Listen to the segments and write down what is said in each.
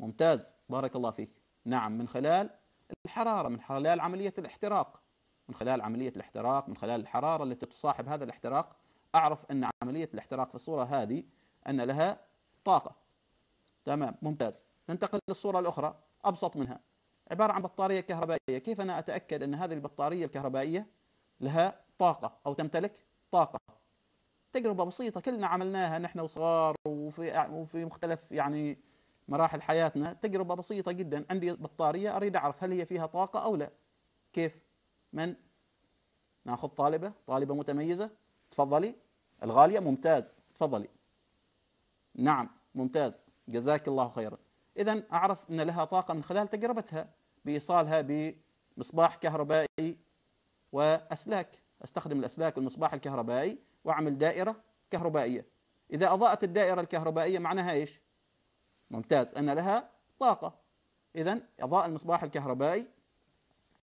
ممتاز بارك الله فيك نعم من خلال الحرارة من خلال عملية الاحتراق من خلال عملية الاحتراق من خلال الحرارة التي تصاحب هذا الاحتراق أعرف أن عملية الاحتراق في الصورة هذه أن لها طاقة تمام ممتاز ننتقل للصورة الأخرى أبسط منها عبارة عن بطارية كهربائية كيف أنا أتأكد أن هذه البطارية الكهربائية لها طاقة أو تمتلك طاقة تجربة بسيطة كلنا عملناها نحن وصغار وفي, وفي مختلف يعني مراحل حياتنا تجربة بسيطة جدا عندي بطارية أريد أعرف هل هي فيها طاقة أو لا كيف من ناخذ طالبة طالبة متميزة تفضلي الغالية ممتاز تفضلي نعم ممتاز جزاك الله خيرا إذا أعرف أن لها طاقة من خلال تجربتها بإيصالها بمصباح كهربائي وأسلاك أستخدم الأسلاك والمصباح الكهربائي وأعمل دائرة كهربائية إذا أضاءت الدائرة الكهربائية معناها إيش؟ ممتاز أن لها طاقة إذا إضاءة المصباح الكهربائي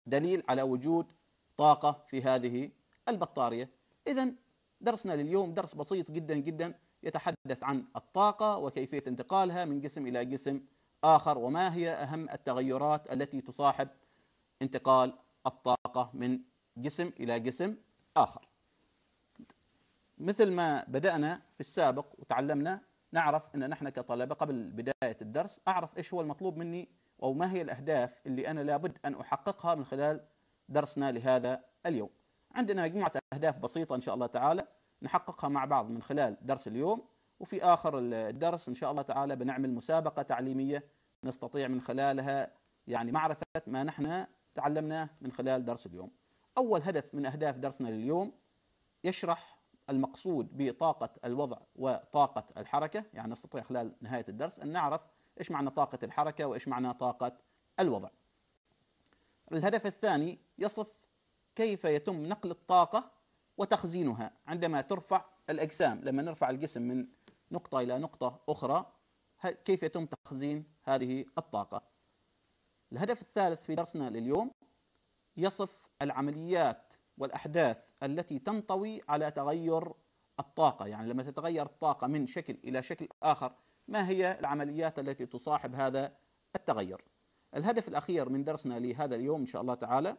دليل على وجود طاقة في هذه البطارية إذا درسنا لليوم درس بسيط جدا جدا يتحدث عن الطاقة وكيفية انتقالها من جسم إلى جسم آخر وما هي أهم التغيرات التي تصاحب انتقال الطاقة من جسم إلى جسم آخر مثل ما بدأنا في السابق وتعلمنا نعرف ان نحن كطلبه قبل بدايه الدرس اعرف ايش هو المطلوب مني او ما هي الاهداف اللي انا لابد ان احققها من خلال درسنا لهذا اليوم. عندنا مجموعه اهداف بسيطه ان شاء الله تعالى نحققها مع بعض من خلال درس اليوم وفي اخر الدرس ان شاء الله تعالى بنعمل مسابقه تعليميه نستطيع من خلالها يعني معرفه ما نحن تعلمناه من خلال درس اليوم. اول هدف من اهداف درسنا لليوم يشرح المقصود بطاقة الوضع وطاقة الحركة يعني نستطيع خلال نهاية الدرس أن نعرف إيش معنى طاقة الحركة وإيش معنى طاقة الوضع الهدف الثاني يصف كيف يتم نقل الطاقة وتخزينها عندما ترفع الأجسام لما نرفع الجسم من نقطة إلى نقطة أخرى كيف يتم تخزين هذه الطاقة الهدف الثالث في درسنا لليوم يصف العمليات والأحداث التي تنطوي على تغير الطاقة يعني لما تتغير الطاقة من شكل إلى شكل آخر ما هي العمليات التي تصاحب هذا التغير الهدف الأخير من درسنا لهذا اليوم إن شاء الله تعالى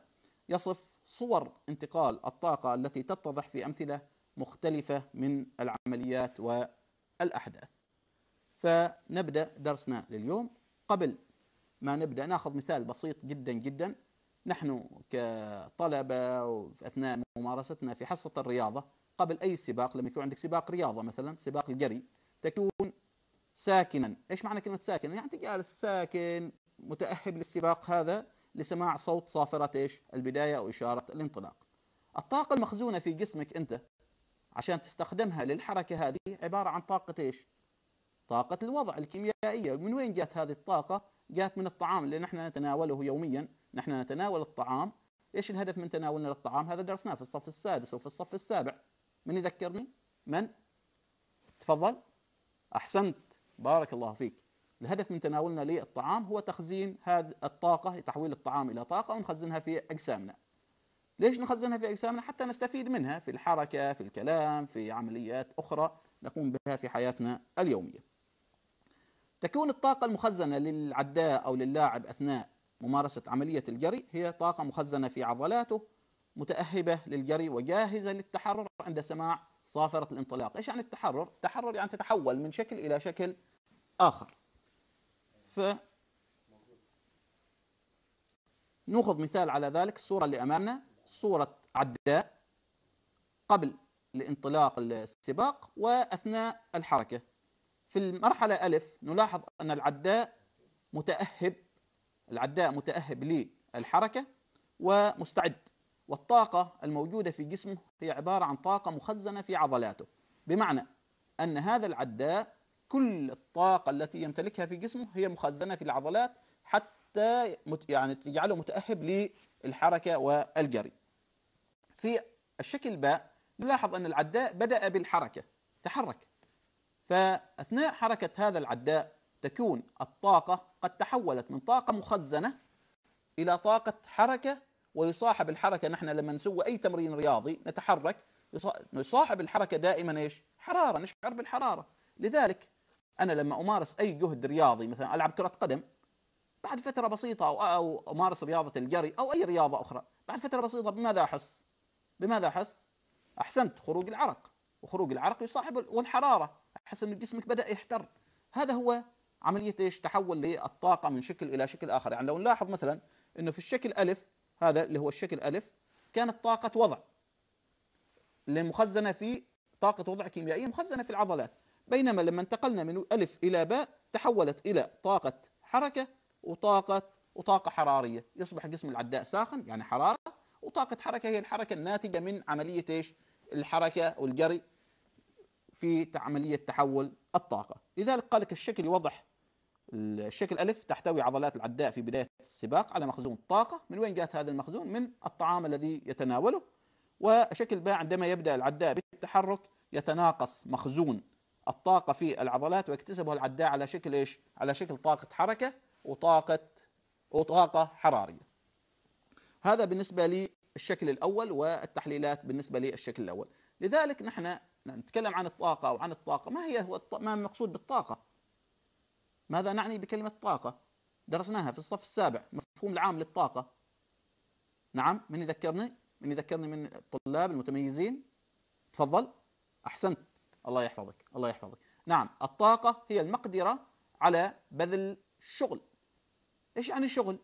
يصف صور انتقال الطاقة التي تتضح في أمثلة مختلفة من العمليات والأحداث فنبدأ درسنا لليوم قبل ما نبدأ ناخذ مثال بسيط جدا جدا نحن كطلبة وفي أثناء ممارستنا في حصة الرياضة قبل أي سباق لما يكون عندك سباق رياضة مثلا سباق الجري تكون ساكنا إيش معنى كلمة ساكن يعني جالس ساكن متأهب للسباق هذا لسماع صوت صافرة إيش البداية أو إشارة الانطلاق الطاقة المخزونة في جسمك أنت عشان تستخدمها للحركة هذه عبارة عن طاقة إيش طاقة الوضع الكيميائية من وين جت هذه الطاقة جاءت من الطعام اللي نحن نتناوله يوميا نحن نتناول الطعام ايش الهدف من تناولنا للطعام هذا درسناه في الصف السادس وفي الصف السابع من يذكرني من تفضل احسنت بارك الله فيك الهدف من تناولنا للطعام هو تخزين هذه الطاقة تحويل الطعام إلى طاقة ونخزنها في أجسامنا ليش نخزنها في أجسامنا حتى نستفيد منها في الحركة في الكلام في عمليات أخرى نقوم بها في حياتنا اليومية تكون الطاقة المخزنة للعداء أو للاعب أثناء ممارسة عملية الجري هي طاقة مخزنة في عضلاته متأهبة للجري وجاهزة للتحرر عند سماع صافرة الانطلاق إيش يعني التحرر؟ التحرر يعني تتحول من شكل إلى شكل آخر ف نأخذ مثال على ذلك الصورة اللي أمامنا صورة عداء قبل لانطلاق السباق وأثناء الحركة في المرحلة ألف نلاحظ أن العداء متأهب العداء متأهب للحركة ومستعد والطاقة الموجودة في جسمه هي عبارة عن طاقة مخزنة في عضلاته بمعنى أن هذا العداء كل الطاقة التي يمتلكها في جسمه هي مخزنة في العضلات حتى يعني تجعله متأهب للحركة والجري في الشكل باء نلاحظ أن العداء بدأ بالحركة تحرك فأثناء حركة هذا العداء تكون الطاقة قد تحولت من طاقة مخزنة إلى طاقة حركة ويصاحب الحركة نحن لما نسوي أي تمرين رياضي نتحرك يصاحب الحركة دائما إيش؟ حرارة نشعر بالحرارة لذلك أنا لما أمارس أي جهد رياضي مثلا ألعب كرة قدم بعد فترة بسيطة أو, أمارس رياضة الجري أو أي رياضة أخرى بعد فترة بسيطة بماذا أحس؟ بماذا أحس؟ أحسنت خروج العرق وخروج العرق يصاحب والحرارة احس ان جسمك بدا يحتر هذا هو عمليه ايش تحول للطاقه من شكل الى شكل اخر يعني لو نلاحظ مثلا انه في الشكل الف هذا اللي هو الشكل الف كانت طاقه وضع اللي مخزنه في طاقه وضع كيميائيه مخزنه في العضلات بينما لما انتقلنا من الف الى باء تحولت الى طاقه حركه وطاقه وطاقه حراريه يصبح جسم العداء ساخن يعني حراره وطاقه حركه هي الحركه الناتجه من عمليه ايش الحركه والجري في عملية تحول الطاقة لذلك قال لك الشكل يوضح الشكل ألف تحتوي عضلات العداء في بداية السباق على مخزون طاقة من وين جاءت هذا المخزون؟ من الطعام الذي يتناوله وشكل باء عندما يبدأ العداء بالتحرك يتناقص مخزون الطاقة في العضلات ويكتسبها العداء على شكل ايش؟ على شكل طاقة حركة وطاقة وطاقة حرارية. هذا بالنسبة للشكل الأول والتحليلات بالنسبة للشكل الأول. لذلك نحن نتكلم عن الطاقة أو عن الطاقة ما هي هو ما المقصود بالطاقة ماذا نعني بكلمة طاقة درسناها في الصف السابع مفهوم العام للطاقة نعم من يذكرني من يذكرني من الطلاب المتميزين تفضل أحسنت الله يحفظك الله يحفظك نعم الطاقة هي المقدرة على بذل الشغل ايش يعني شغل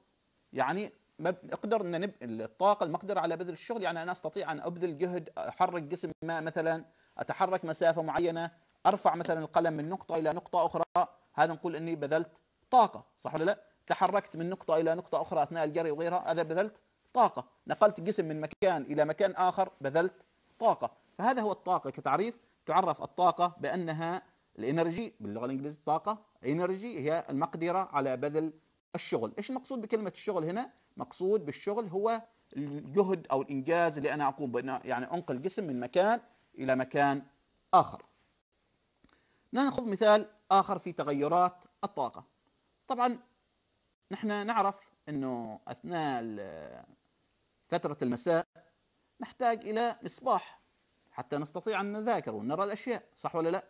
يعني اقدر ان نب... الطاقه المقدره على بذل الشغل يعني انا استطيع ان ابذل جهد احرك جسم ما مثلا اتحرك مسافه معينه ارفع مثلا القلم من نقطه الى نقطه اخرى هذا نقول اني بذلت طاقه صح ولا لا تحركت من نقطه الى نقطه اخرى اثناء الجري وغيرها هذا بذلت طاقه نقلت جسم من مكان الى مكان اخر بذلت طاقه فهذا هو الطاقه كتعريف تعرف الطاقه بانها الانرجي باللغه الانجليزيه الطاقه انرجي هي المقدره على بذل الشغل ايش المقصود بكلمه الشغل هنا مقصود بالشغل هو الجهد او الانجاز اللي انا اقوم بانه يعني انقل جسم من مكان إلى مكان آخر نأخذ مثال آخر في تغيرات الطاقة طبعا نحن نعرف أنه أثناء فترة المساء نحتاج إلى مصباح حتى نستطيع أن نذاكر ونرى الأشياء صح ولا لا؟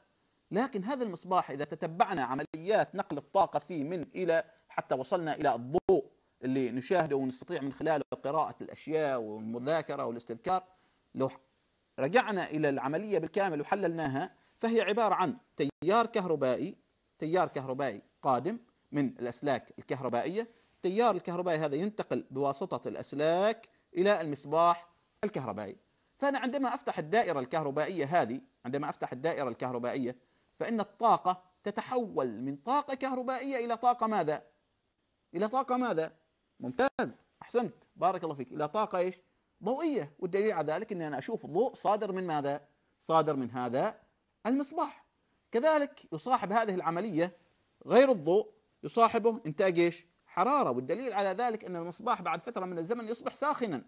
لكن هذا المصباح إذا تتبعنا عمليات نقل الطاقة فيه من إلى حتى وصلنا إلى الضوء اللي نشاهده ونستطيع من خلاله قراءة الأشياء والمذاكرة والاستذكار لو رجعنا إلى العملية بالكامل وحللناها فهي عبارة عن تيار كهربائي تيار كهربائي قادم من الأسلاك الكهربائية التيار الكهربائي هذا ينتقل بواسطة الأسلاك إلى المصباح الكهربائي فأنا عندما أفتح الدائرة الكهربائية هذه عندما أفتح الدائرة الكهربائية فإن الطاقة تتحول من طاقة كهربائية إلى طاقة ماذا؟ إلى طاقة ماذا؟ ممتاز أحسنت بارك الله فيك إلى طاقة إيش؟ ضوئية والدليل على ذلك أني أنا أشوف ضوء صادر من ماذا؟ صادر من هذا المصباح كذلك يصاحب هذه العملية غير الضوء يصاحبه إنتاج إيش؟ حرارة والدليل على ذلك أن المصباح بعد فترة من الزمن يصبح ساخنا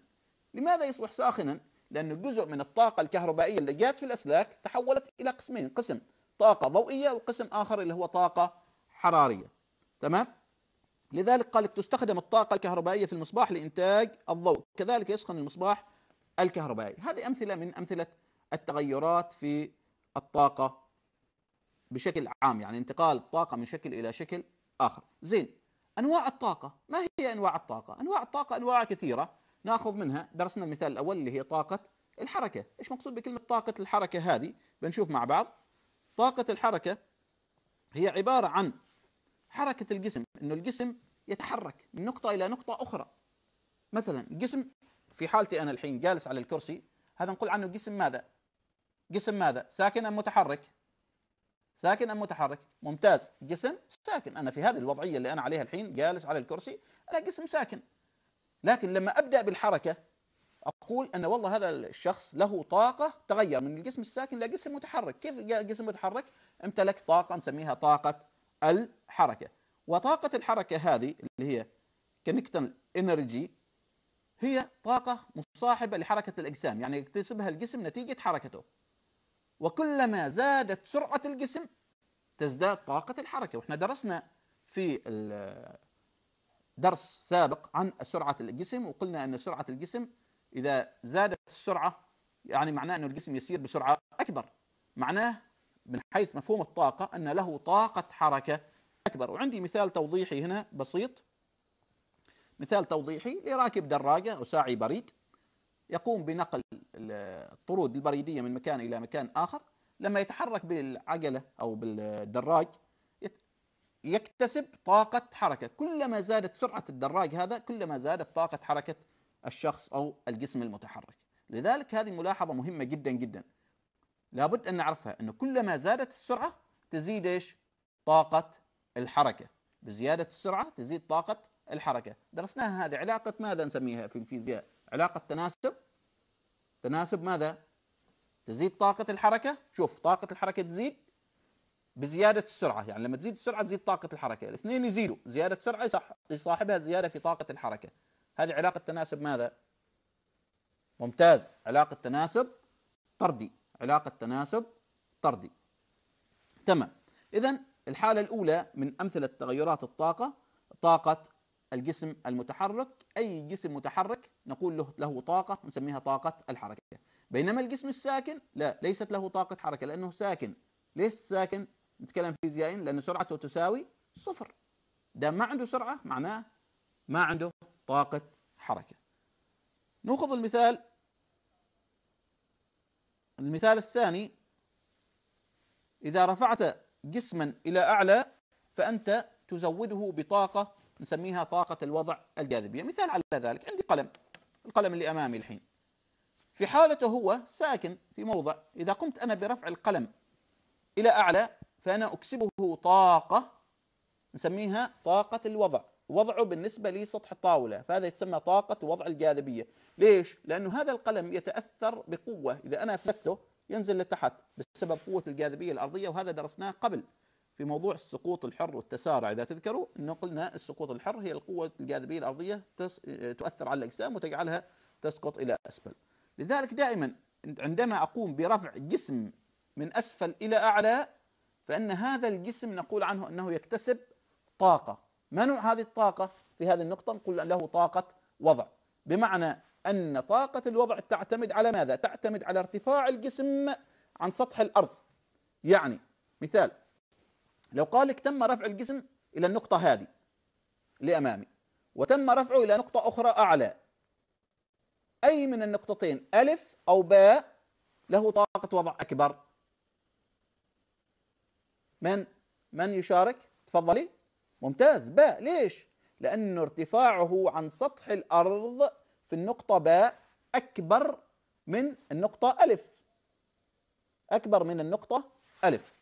لماذا يصبح ساخنا؟ لأن جزء من الطاقة الكهربائية اللي جات في الأسلاك تحولت إلى قسمين قسم طاقة ضوئية وقسم آخر اللي هو طاقة حرارية تمام؟ لذلك قال تستخدم الطاقة الكهربائية في المصباح لإنتاج الضوء كذلك يسخن المصباح الكهربائي هذه أمثلة من أمثلة التغيرات في الطاقة بشكل عام يعني انتقال الطاقة من شكل إلى شكل آخر زين أنواع الطاقة ما هي أنواع الطاقة؟ أنواع الطاقة أنواع كثيرة ناخذ منها درسنا المثال الأول اللي هي طاقة الحركة إيش مقصود بكلمة طاقة الحركة هذه؟ بنشوف مع بعض طاقة الحركة هي عبارة عن حركة الجسم أنه الجسم يتحرك من نقطة إلى نقطة أخرى مثلا الجسم في حالتي أنا الحين جالس على الكرسي هذا نقول عنه جسم ماذا جسم ماذا ساكن أم متحرك ساكن أم متحرك ممتاز جسم ساكن أنا في هذه الوضعية اللي أنا عليها الحين جالس على الكرسي أنا جسم ساكن لكن لما أبدأ بالحركة أقول أن والله هذا الشخص له طاقة تغير من الجسم الساكن إلى جسم متحرك كيف جسم متحرك امتلك طاقة نسميها طاقة الحركة وطاقة الحركة هذه اللي هي كنكتن انرجي هي طاقة مصاحبة لحركة الأجسام يعني يكتسبها الجسم نتيجة حركته وكلما زادت سرعة الجسم تزداد طاقة الحركة واحنا درسنا في درس سابق عن سرعة الجسم وقلنا أن سرعة الجسم إذا زادت السرعة يعني معناه أن الجسم يسير بسرعة أكبر معناه من حيث مفهوم الطاقة أن له طاقة حركة أكبر وعندي مثال توضيحي هنا بسيط مثال توضيحي لراكب دراجة أو ساعي بريد يقوم بنقل الطرود البريدية من مكان إلى مكان آخر لما يتحرك بالعجلة أو بالدراج يكتسب طاقة حركة كلما زادت سرعة الدراج هذا كلما زادت طاقة حركة الشخص أو الجسم المتحرك لذلك هذه ملاحظة مهمة جدا جدا لابد أن نعرفها أنه كلما زادت السرعة تزيد إيش طاقة الحركة بزيادة السرعة تزيد طاقة الحركة درسناها هذه علاقة ماذا نسميها في الفيزياء علاقة تناسب تناسب ماذا تزيد طاقة الحركة شوف طاقة الحركة تزيد بزيادة السرعة يعني لما تزيد السرعة تزيد طاقة الحركة الاثنين يزيدوا زيادة سرعة يصاحبها زيادة في طاقة الحركة هذه علاقة تناسب ماذا ممتاز علاقة تناسب طردي علاقة تناسب طردي تمام إذا الحالة الأولى من أمثلة تغيرات الطاقة طاقة الجسم المتحرك أي جسم متحرك نقول له له طاقة نسميها طاقة الحركة بينما الجسم الساكن لا ليست له طاقة حركة لأنه ساكن ليش ساكن نتكلم فيزيائيا لأن سرعته تساوي صفر ده ما عنده سرعة معناه ما عنده طاقة حركة نأخذ المثال المثال الثاني إذا رفعت جسما إلى أعلى فأنت تزوده بطاقة نسميها طاقة الوضع الجاذبية مثال على ذلك عندي قلم القلم اللي أمامي الحين في حالته هو ساكن في موضع إذا قمت أنا برفع القلم إلى أعلى فأنا أكسبه طاقة نسميها طاقة الوضع وضعه بالنسبة لسطح الطاولة فهذا يسمى طاقة وضع الجاذبية ليش؟ لأنه هذا القلم يتأثر بقوة إذا أنا فلتته ينزل لتحت بسبب قوة الجاذبية الأرضية وهذا درسناه قبل في موضوع السقوط الحر والتسارع إذا تذكروا أنه قلنا السقوط الحر هي القوة الجاذبية الأرضية تؤثر على الأجسام وتجعلها تسقط إلى أسفل لذلك دائما عندما أقوم برفع جسم من أسفل إلى أعلى فإن هذا الجسم نقول عنه أنه يكتسب طاقة ما نوع هذه الطاقة في هذه النقطة نقول له طاقة وضع بمعنى أن طاقة الوضع تعتمد على ماذا؟ تعتمد على ارتفاع الجسم عن سطح الأرض يعني مثال لو قال لك تم رفع الجسم إلى النقطة هذه لأمامي وتم رفعه إلى نقطة أخرى أعلى أي من النقطتين ألف أو باء له طاقة وضع أكبر من من يشارك تفضلي ممتاز باء ليش؟ لأن ارتفاعه عن سطح الأرض في النقطة باء أكبر من النقطة ألف أكبر من النقطة ألف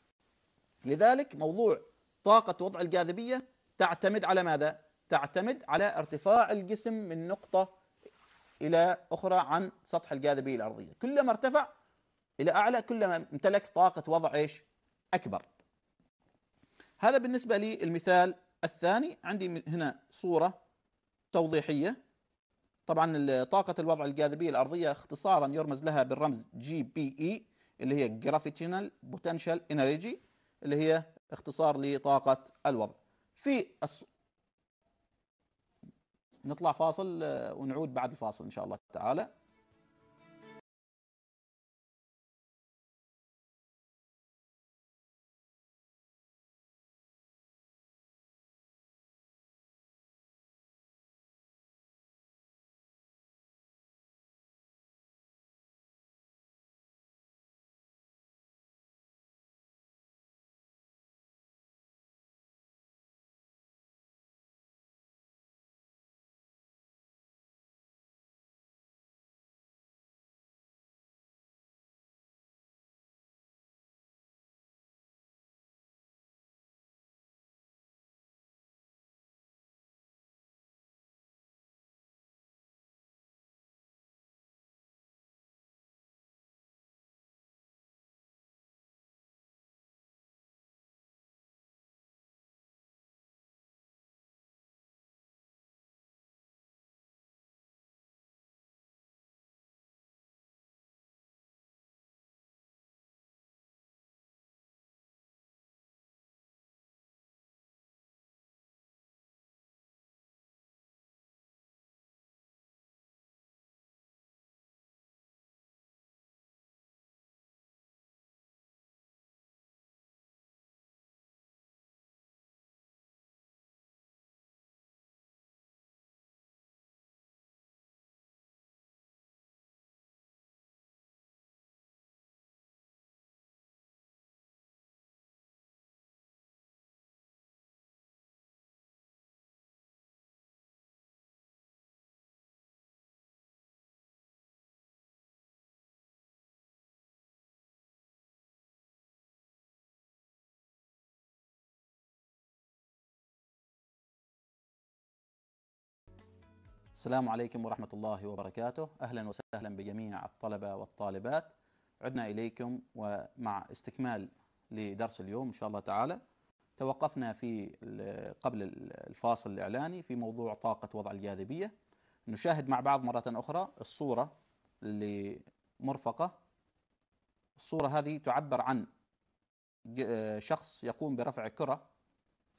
لذلك موضوع طاقة وضع الجاذبية تعتمد على ماذا؟ تعتمد على ارتفاع الجسم من نقطة إلى أخرى عن سطح الجاذبية الأرضية كلما ارتفع إلى أعلى كلما امتلك طاقة وضع إيش؟ أكبر هذا بالنسبة للمثال الثاني عندي هنا صورة توضيحية طبعا طاقة الوضع الجاذبية الأرضية اختصارا يرمز لها بالرمز جي بي اي اللي هي جرافيتينال بوتنشال انرجي اللي هي اختصار لطاقة الوضع في الص... نطلع فاصل آه، ونعود بعد الفاصل إن شاء الله تعالى السلام عليكم ورحمة الله وبركاته أهلا وسهلا بجميع الطلبة والطالبات عدنا إليكم ومع استكمال لدرس اليوم إن شاء الله تعالى توقفنا في قبل الفاصل الإعلاني في موضوع طاقة وضع الجاذبية نشاهد مع بعض مرة أخرى الصورة اللي مرفقة الصورة هذه تعبر عن شخص يقوم برفع كرة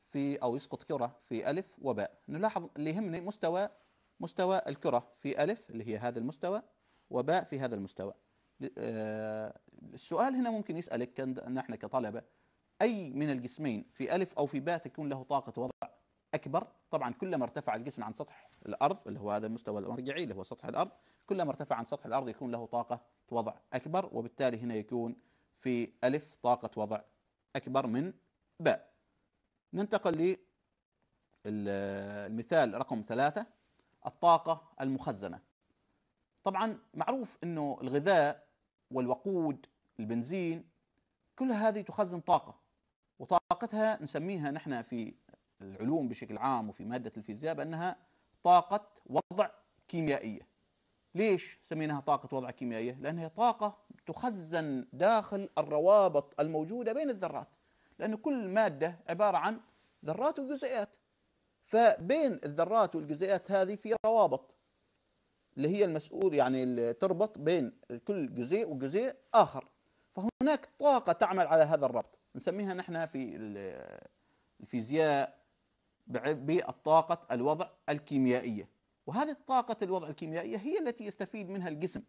في أو يسقط كرة في ألف وباء نلاحظ اللي يهمني مستوى مستوى الكرة في ألف اللي هي هذا المستوى وباء في هذا المستوى آه، السؤال هنا ممكن يسألك نحن كطلبة أي من الجسمين في ألف أو في باء تكون له طاقة وضع أكبر طبعا كلما ارتفع الجسم عن سطح الأرض اللي هو هذا المستوى المرجعي اللي هو سطح الأرض كلما ارتفع عن سطح الأرض يكون له طاقة وضع أكبر وبالتالي هنا يكون في ألف طاقة وضع أكبر من باء ننتقل للمثال رقم ثلاثة الطاقة المخزنة طبعا معروف أنه الغذاء والوقود البنزين كل هذه تخزن طاقة وطاقتها نسميها نحن في العلوم بشكل عام وفي مادة الفيزياء بأنها طاقة وضع كيميائية ليش سميناها طاقة وضع كيميائية؟ لأنها طاقة تخزن داخل الروابط الموجودة بين الذرات لأن كل مادة عبارة عن ذرات وجزيئات فبين الذرات والجزيئات هذه في روابط اللي هي المسؤول يعني اللي تربط بين كل جزيء وجزيء آخر فهناك طاقة تعمل على هذا الربط نسميها نحن في الفيزياء بالطاقة الوضع الكيميائية وهذه الطاقة الوضع الكيميائية هي التي يستفيد منها الجسم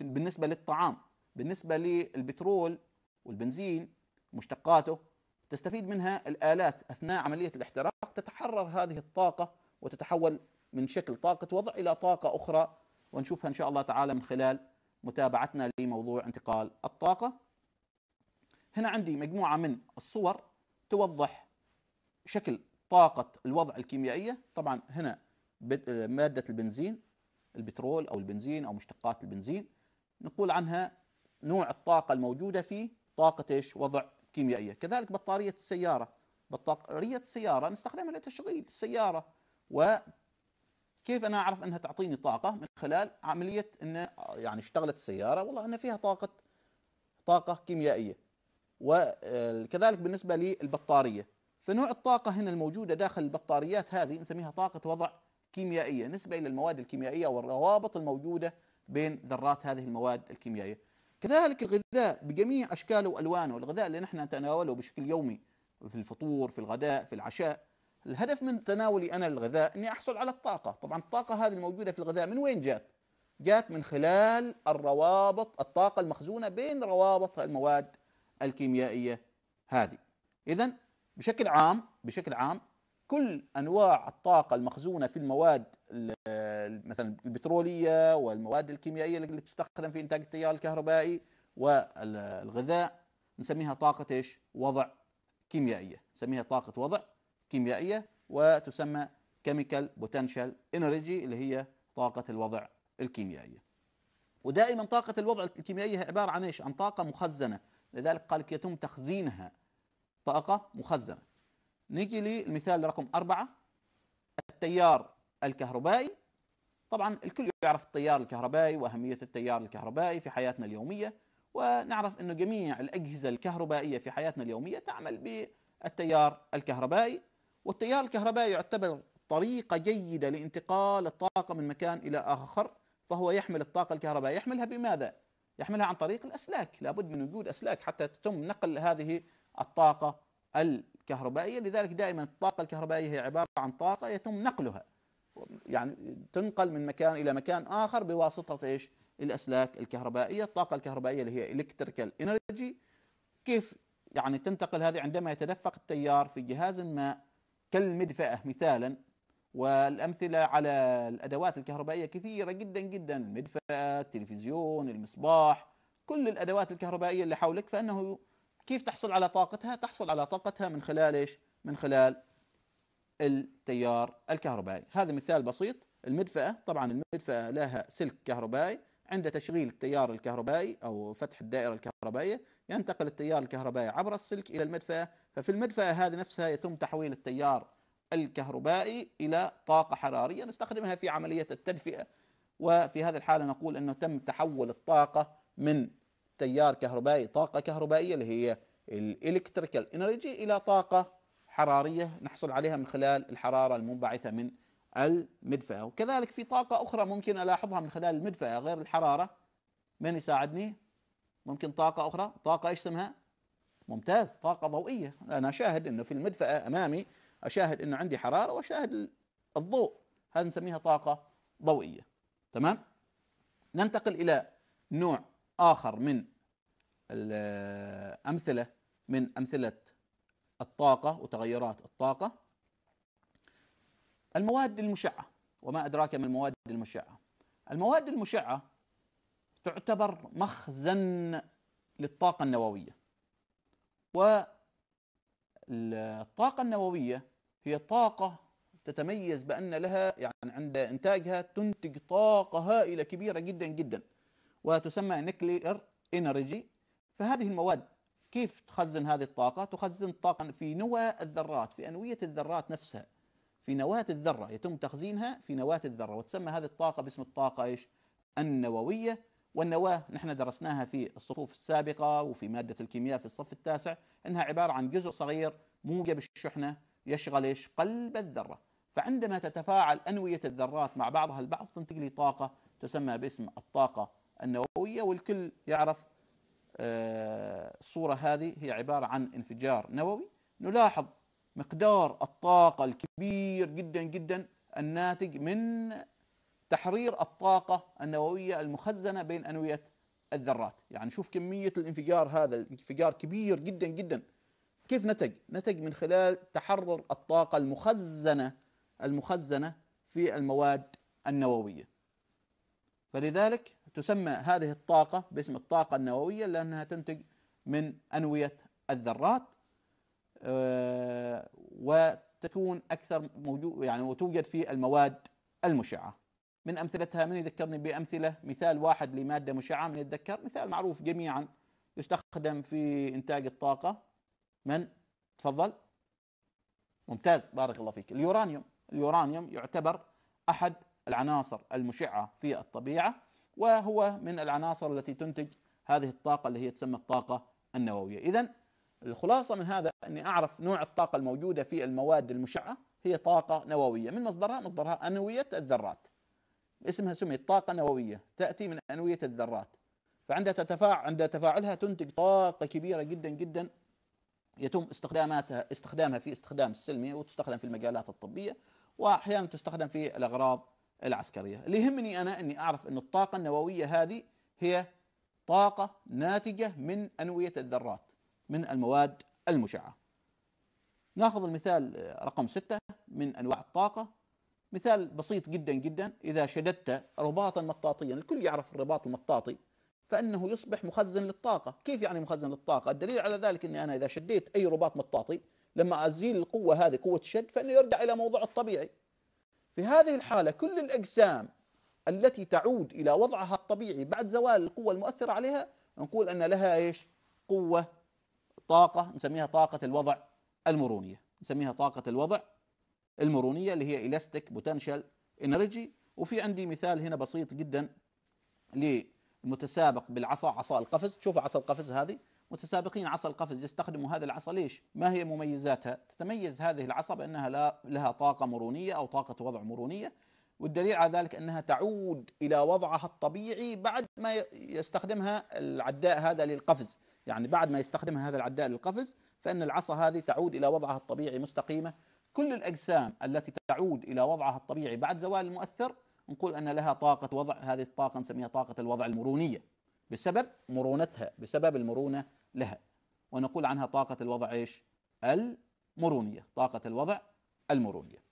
بالنسبة للطعام بالنسبة للبترول والبنزين مشتقاته تستفيد منها الآلات أثناء عملية الاحتراق تتحرر هذه الطاقة وتتحول من شكل طاقة وضع إلى طاقة أخرى ونشوفها إن شاء الله تعالى من خلال متابعتنا لموضوع انتقال الطاقة هنا عندي مجموعة من الصور توضح شكل طاقة الوضع الكيميائية طبعا هنا مادة البنزين البترول أو البنزين أو مشتقات البنزين نقول عنها نوع الطاقة الموجودة في طاقة إيش وضع كيميائيه كذلك بطاريه السياره بطاريه السياره نستخدمها لتشغيل السياره وكيف انا اعرف انها تعطيني طاقه من خلال عمليه ان يعني اشتغلت السياره والله ان فيها طاقه طاقه كيميائيه وكذلك بالنسبه للبطاريه فنوع الطاقه هنا الموجوده داخل البطاريات هذه نسميها طاقه وضع كيميائيه نسبه الى المواد الكيميائيه والروابط الموجوده بين ذرات هذه المواد الكيميائيه كذلك الغذاء بجميع أشكاله وألوانه الغذاء اللي نحن نتناوله بشكل يومي في الفطور في الغداء في العشاء الهدف من تناولي أنا للغذاء أني أحصل على الطاقة طبعا الطاقة هذه الموجودة في الغذاء من وين جات؟ جات من خلال الروابط الطاقة المخزونة بين روابط المواد الكيميائية هذه إذا بشكل عام بشكل عام كل انواع الطاقه المخزونه في المواد مثلا البتروليه والمواد الكيميائيه اللي تستخدم في انتاج التيار الكهربائي والغذاء نسميها طاقه ايش؟ وضع كيميائيه، نسميها طاقه وضع كيميائيه وتسمى كيميكال بوتنشال انرجي اللي هي طاقه الوضع الكيميائيه. ودائما طاقه الوضع الكيميائيه عباره عن ايش؟ عن طاقه مخزنه، لذلك قال يتم تخزينها طاقه مخزنه. نيجي للمثال رقم أربعة التيار الكهربائي طبعا الكل يعرف التيار الكهربائي وأهمية التيار الكهربائي في حياتنا اليومية ونعرف أن جميع الأجهزة الكهربائية في حياتنا اليومية تعمل بالتيار الكهربائي والتيار الكهربائي يعتبر طريقة جيدة لانتقال الطاقة من مكان إلى آخر فهو يحمل الطاقة الكهربائية يحملها بماذا؟ يحملها عن طريق الأسلاك لابد من وجود أسلاك حتى تتم نقل هذه الطاقة كهربائية لذلك دائما الطاقة الكهربائية هي عبارة عن طاقة يتم نقلها يعني تنقل من مكان إلى مكان آخر بواسطة إيش الأسلاك الكهربائية الطاقة الكهربائية اللي هي إلكتريكال إنرجي كيف يعني تنتقل هذه عندما يتدفق التيار في جهاز ما كالمدفأة مثالا والأمثلة على الأدوات الكهربائية كثيرة جدا جدا المدفأة التلفزيون المصباح كل الأدوات الكهربائية اللي حولك فإنه كيف تحصل على طاقتها تحصل على طاقتها من خلال ايش من خلال التيار الكهربائي هذا مثال بسيط المدفأة طبعا المدفأة لها سلك كهربائي عند تشغيل التيار الكهربائي أو فتح الدائرة الكهربائية ينتقل التيار الكهربائي عبر السلك إلى المدفأة ففي المدفأة هذه نفسها يتم تحويل التيار الكهربائي إلى طاقة حرارية نستخدمها في عملية التدفئة وفي هذه الحالة نقول أنه تم تحول الطاقة من تيار كهربائي طاقة كهربائية اللي هي الالكتريكال انرجي إلى طاقة حرارية نحصل عليها من خلال الحرارة المنبعثة من المدفأة وكذلك في طاقة أخرى ممكن ألاحظها من خلال المدفأة غير الحرارة من يساعدني ممكن طاقة أخرى طاقة إيش اسمها ممتاز طاقة ضوئية أنا أشاهد أنه في المدفأة أمامي أشاهد أنه عندي حرارة وأشاهد الضوء هذا نسميها طاقة ضوئية تمام ننتقل إلى نوع آخر من الأمثلة من أمثلة الطاقة وتغيرات الطاقة المواد المشعة وما أدراك ما المواد المشعة المواد المشعة تعتبر مخزن للطاقة النووية والطاقة النووية هي طاقة تتميز بأن لها يعني عند إنتاجها تنتج طاقة هائلة كبيرة جدا جدا وتسمى نيكلير انرجي فهذه المواد كيف تخزن هذه الطاقة؟ تخزن الطاقة في نوى الذرات في أنوية الذرات نفسها في نواة الذرة يتم تخزينها في نواة الذرة وتسمى هذه الطاقة باسم الطاقة ايش؟ النووية والنواة نحن درسناها في الصفوف السابقة وفي مادة الكيمياء في الصف التاسع أنها عبارة عن جزء صغير موجب الشحنة يشغل ايش؟ قلب الذرة فعندما تتفاعل أنوية الذرات مع بعضها البعض تنتج لي طاقة تسمى باسم الطاقة النووية والكل يعرف آه، الصورة هذه هي عبارة عن انفجار نووي نلاحظ مقدار الطاقة الكبير جدا جدا الناتج من تحرير الطاقة النووية المخزنة بين أنوية الذرات يعني شوف كمية الانفجار هذا الانفجار كبير جدا جدا كيف نتج؟ نتج من خلال تحرر الطاقة المخزنة المخزنة في المواد النووية فلذلك تسمى هذه الطاقة باسم الطاقة النووية لأنها تنتج من أنوية الذرات آه، وتكون أكثر موجود يعني وتوجد في المواد المشعة من أمثلتها من يذكرني بأمثلة مثال واحد لمادة مشعة من يتذكر مثال معروف جميعا يستخدم في إنتاج الطاقة من تفضل ممتاز بارك الله فيك اليورانيوم اليورانيوم يعتبر أحد العناصر المشعة في الطبيعة وهو من العناصر التي تنتج هذه الطاقة اللي هي تسمى الطاقة النووية إذا الخلاصة من هذا أني أعرف نوع الطاقة الموجودة في المواد المشعة هي طاقة نووية من مصدرها مصدرها أنوية الذرات اسمها سميت طاقة نووية تأتي من أنوية الذرات فعندها تتفاعل عند تفاعلها تنتج طاقة كبيرة جدا جدا يتم استخداماتها استخدامها في استخدام السلمي وتستخدم في المجالات الطبية وأحيانا تستخدم في الأغراض العسكرية اللي يهمني أنا أني أعرف أن الطاقة النووية هذه هي طاقة ناتجة من أنوية الذرات من المواد المشعة ناخذ المثال آه، رقم ستة من أنواع الطاقة مثال بسيط جدا جدا إذا شددت رباطا مطاطيا الكل يعرف الرباط المطاطي فإنه يصبح مخزن للطاقة كيف يعني مخزن للطاقة الدليل على ذلك أني أنا إذا شديت أي رباط مطاطي لما أزيل القوة هذه قوة الشد فإنه يرجع إلى موضعه الطبيعي في هذه الحالة كل الأجسام التي تعود إلى وضعها الطبيعي بعد زوال القوة المؤثرة عليها نقول أن لها إيش قوة طاقة نسميها طاقة الوضع المرونية نسميها طاقة الوضع المرونية اللي هي إلاستيك بوتنشال إنرجي وفي عندي مثال هنا بسيط جدا للمتسابق بالعصا عصا القفز شوفوا عصا القفز هذه متسابقين عصا القفز يستخدموا هذا العصا ليش؟ ما هي مميزاتها؟ تتميز هذه العصا بأنها لا لها طاقة مرونية أو طاقة وضع مرونية والدليل على ذلك أنها تعود إلى وضعها الطبيعي بعد ما يستخدمها العداء هذا للقفز يعني بعد ما يستخدمها هذا العداء للقفز فإن العصا هذه تعود إلى وضعها الطبيعي مستقيمة كل الأجسام التي تعود إلى وضعها الطبيعي بعد زوال المؤثر نقول أن لها طاقة وضع هذه الطاقة نسميها طاقة الوضع المرونية بسبب مرونتها بسبب المرونة لها ونقول عنها طاقة الوضع ايش؟ المرونية طاقة الوضع المرونية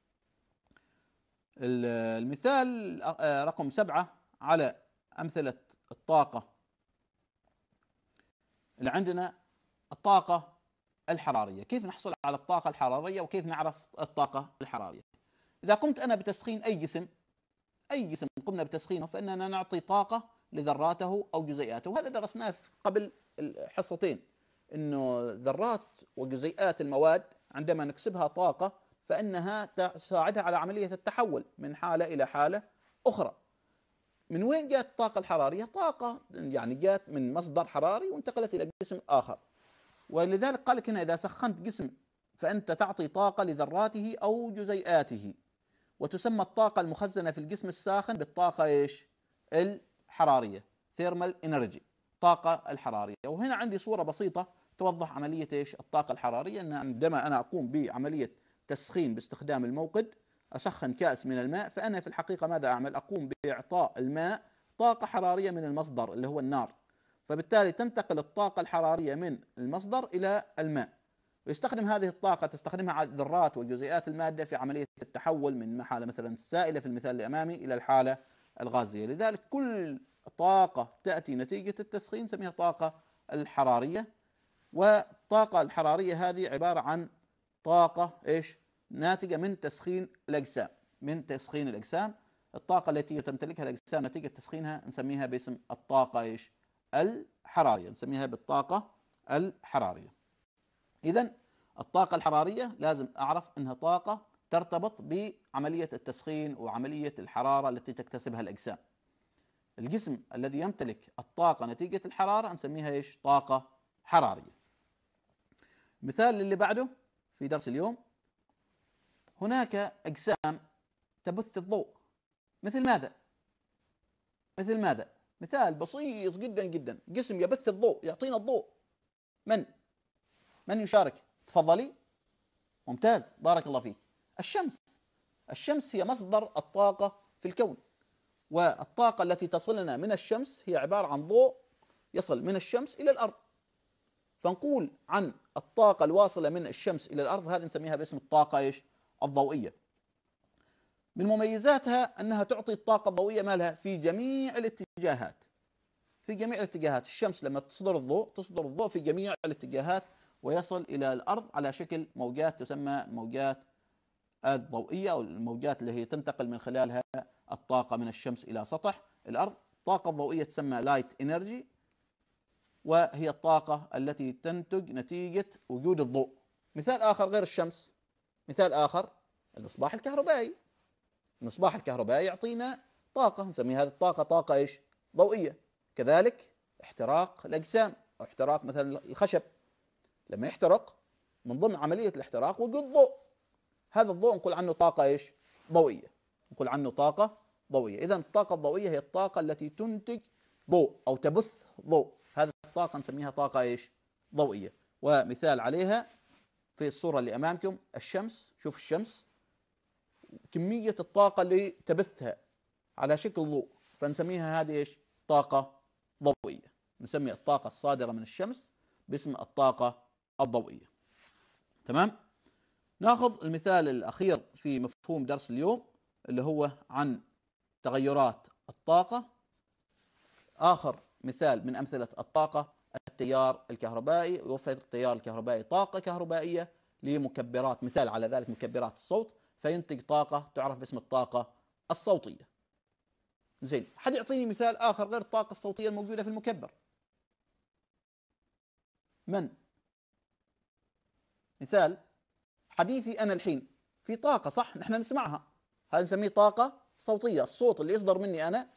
المثال آه، رقم سبعة على أمثلة الطاقة اللي عندنا الطاقة الحرارية كيف نحصل على الطاقة الحرارية وكيف نعرف الطاقة الحرارية إذا قمت أنا بتسخين أي جسم أي جسم قمنا بتسخينه فإننا نعطي طاقة لذراته او جزيئاته وهذا درسناه قبل حصتين انه ذرات وجزيئات المواد عندما نكسبها طاقه فانها تساعدها على عمليه التحول من حاله الى حاله اخرى من وين جاءت الطاقه الحراريه طاقه يعني جاءت من مصدر حراري وانتقلت الى جسم اخر ولذلك قال لك هنا اذا سخنت جسم فانت تعطي طاقه لذراته او جزيئاته وتسمى الطاقه المخزنه في الجسم الساخن بالطاقه ايش؟ ال حراريه thermal energy الطاقه الحراريه وهنا عندي صوره بسيطه توضح عمليه ايش الطاقه الحراريه ان عندما انا اقوم بعمليه تسخين باستخدام الموقد اسخن كاس من الماء فانا في الحقيقه ماذا اعمل اقوم باعطاء الماء طاقه حراريه من المصدر اللي هو النار فبالتالي تنتقل الطاقه الحراريه من المصدر الى الماء ويستخدم هذه الطاقة تستخدمها الذرات وجزيئات المادة في عملية التحول من حالة مثلا السائلة في المثال الأمامي إلى الحالة الغازية لذلك كل طاقة تأتي نتيجة التسخين نسميها طاقة الحرارية والطاقة الحرارية هذه عبارة عن طاقة ايش؟ ناتجة من تسخين الأجسام من تسخين الأجسام الطاقة التي تمتلكها الأجسام نتيجة تسخينها نسميها باسم الطاقة ايش؟ الحرارية نسميها بالطاقة الحرارية إذا الطاقة الحرارية لازم أعرف أنها طاقة ترتبط بعملية التسخين وعملية الحرارة التي تكتسبها الأجسام الجسم الذي يمتلك الطاقة نتيجة الحرارة نسميها ايش؟ طاقة حرارية مثال للي بعده في درس اليوم هناك أجسام تبث الضوء مثل ماذا؟ مثل ماذا؟ مثال بسيط جدا جدا جسم يبث الضوء يعطينا الضوء من؟ من يشارك؟ تفضلي ممتاز بارك الله فيك الشمس الشمس هي مصدر الطاقة في الكون والطاقة التي تصلنا من الشمس هي عبارة عن ضوء يصل من الشمس إلى الأرض فنقول عن الطاقة الواصلة من الشمس إلى الأرض هذه نسميها باسم الطاقة إيش؟ الضوئية من مميزاتها أنها تعطي الطاقة الضوئية مالها في جميع الاتجاهات في جميع الاتجاهات الشمس لما تصدر الضوء تصدر الضوء في جميع الاتجاهات ويصل إلى الأرض على شكل موجات تسمى موجات الضوئيه او الموجات اللي هي تنتقل من خلالها الطاقه من الشمس الى سطح الارض الطاقه الضوئيه تسمى لايت انرجي وهي الطاقه التي تنتج نتيجه وجود الضوء مثال اخر غير الشمس مثال اخر المصباح الكهربائي المصباح الكهربائي يعطينا طاقه نسمي هذه الطاقه طاقه ايش ضوئيه كذلك احتراق الاجسام او احتراق مثلا الخشب لما يحترق من ضمن عمليه الاحتراق وجود ضوء هذا الضوء نقول عنه طاقة ايش؟ ضوئية نقول عنه طاقة ضوئية إذا الطاقة الضوئية هي الطاقة التي تنتج ضوء أو تبث ضوء هذه الطاقة نسميها طاقة ايش؟ ضوئية ومثال عليها في الصورة اللي أمامكم الشمس شوف الشمس كمية الطاقة اللي تبثها على شكل ضوء فنسميها هذه ايش؟ طاقة ضوئية نسمي الطاقة الصادرة من الشمس باسم الطاقة الضوئية تمام؟ ناخذ المثال الأخير في مفهوم درس اليوم اللي هو عن تغيرات الطاقة آخر مثال من أمثلة الطاقة التيار الكهربائي يوفر التيار الكهربائي طاقة كهربائية لمكبرات مثال على ذلك مكبرات الصوت فينتج طاقة تعرف باسم الطاقة الصوتية زين حد يعطيني مثال آخر غير الطاقة الصوتية الموجودة في المكبر من مثال حديثي أنا الحين في طاقة صح نحن نسمعها هذا نسميه طاقة صوتية الصوت اللي يصدر مني أنا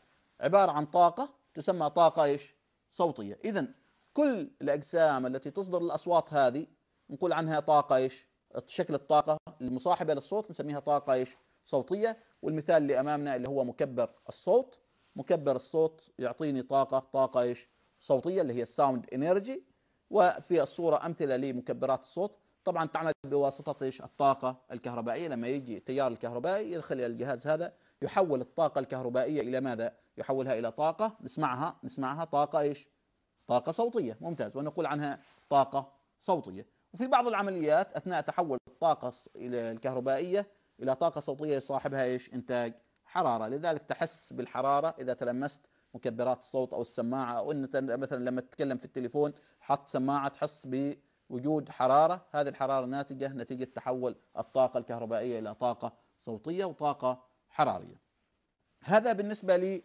عبارة عن طاقة تسمى طاقة إيش صوتية إذا كل الأجسام التي تصدر الأصوات هذه نقول عنها طاقة إيش شكل الطاقة المصاحبة للصوت نسميها طاقة إيش صوتية والمثال اللي أمامنا اللي هو مكبر الصوت مكبر الصوت يعطيني طاقة طاقة إيش صوتية اللي هي الساوند انرجي وفي الصورة أمثلة لمكبرات الصوت طبعا تعمل بواسطة ايش؟ الطاقة الكهربائية لما يجي التيار الكهربائي يدخل إلى الجهاز هذا يحول الطاقة الكهربائية إلى ماذا؟ يحولها إلى طاقة نسمعها نسمعها طاقة إيش؟ طاقة صوتية ممتاز ونقول عنها طاقة صوتية وفي بعض العمليات أثناء تحول الطاقة الكهربائية إلى طاقة صوتية يصاحبها إيش؟ إنتاج حرارة لذلك تحس بالحرارة إذا تلمست مكبرات الصوت أو السماعة أو أن مثلا لما تتكلم في التليفون حط سماعة تحس ب وجود حرارة هذه الحرارة ناتجة نتيجة تحول الطاقة الكهربائية إلى طاقة صوتية وطاقة حرارية هذا بالنسبة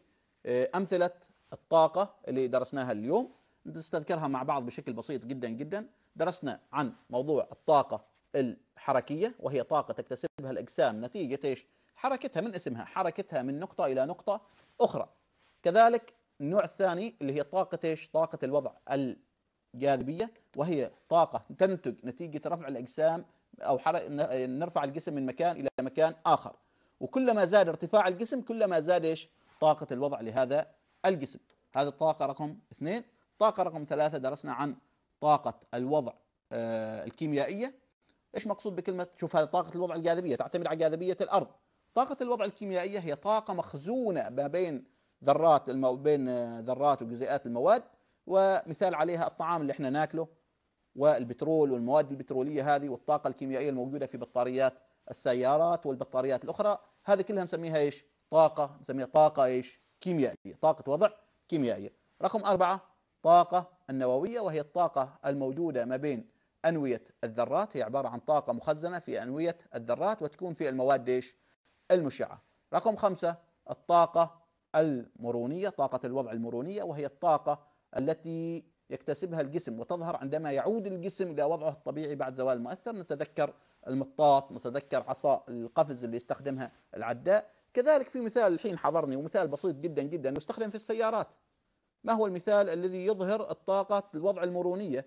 لأمثلة الطاقة اللي درسناها اليوم نستذكرها مع بعض بشكل بسيط جدا جدا درسنا عن موضوع الطاقة الحركية وهي طاقة تكتسبها الأجسام نتيجة إيش؟ حركتها من اسمها حركتها من نقطة إلى نقطة أخرى كذلك النوع الثاني اللي هي طاقة إيش؟ طاقة الوضع جاذبية وهي طاقة تنتج نتيجة رفع الأجسام أو حرق نرفع الجسم من مكان إلى مكان آخر وكلما زاد ارتفاع الجسم كلما زاد إيش طاقة الوضع لهذا الجسم هذه الطاقة رقم اثنين طاقة رقم ثلاثة درسنا عن طاقة الوضع آه، الكيميائية ايش مقصود بكلمة شوف هذه طاقة الوضع الجاذبية تعتمد على جاذبية الأرض طاقة الوضع الكيميائية هي طاقة مخزونة ما بين ذرات ما بين آه، ذرات وجزيئات المواد ومثال عليها الطعام اللي احنا ناكله والبترول والمواد البترولية هذه والطاقة الكيميائية الموجودة في بطاريات السيارات والبطاريات الأخرى هذه كلها نسميها إيش طاقة نسميها طاقة إيش كيميائية طاقة وضع كيميائية رقم أربعة طاقة النووية وهي الطاقة الموجودة ما بين أنوية الذرات هي عبارة عن طاقة مخزنة في أنوية الذرات وتكون في المواد إيش المشعة رقم خمسة الطاقة المرونية طاقة الوضع المرونية وهي الطاقة التي يكتسبها الجسم وتظهر عندما يعود الجسم إلى وضعه الطبيعي بعد زوال المؤثر نتذكر المطاط نتذكر عصا القفز اللي يستخدمها العداء كذلك في مثال الحين حضرني ومثال بسيط جدا جدا يستخدم في السيارات ما هو المثال الذي يظهر الطاقة الوضع المرونية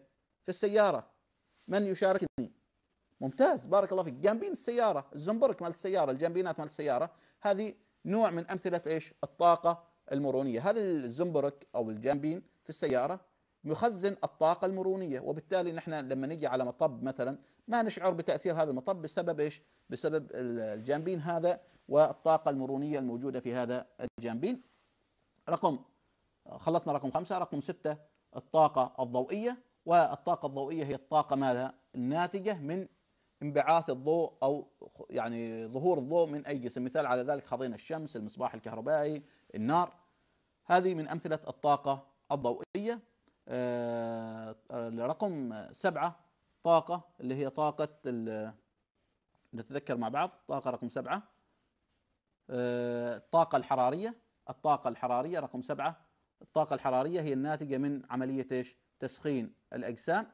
في السيارة من يشاركني ممتاز بارك الله فيك جنبين السيارة الزنبرك مال السيارة الجنبينات مال السيارة هذه نوع من أمثلة إيش الطاقة المرونية هذا الزنبرك أو الجنبين في السيارة يخزن الطاقة المرونية وبالتالي نحن لما نجي على مطب مثلا ما نشعر بتأثير هذا المطب بسبب إيش بسبب الجانبين هذا والطاقة المرونية الموجودة في هذا الجانبين رقم خلصنا رقم خمسة رقم ستة الطاقة الضوئية والطاقة الضوئية هي الطاقة ماذا الناتجة من انبعاث الضوء أو يعني ظهور الضوء من أي جسم مثال على ذلك حظينا الشمس المصباح الكهربائي النار هذه من أمثلة الطاقة الضوئية آه، رقم سبعة طاقة اللي هي طاقة نتذكر مع بعض طاقة رقم سبعة آه، الطاقة الحرارية الطاقة الحرارية رقم سبعة الطاقة الحرارية هي الناتجة من عملية ايش؟ تسخين الأجسام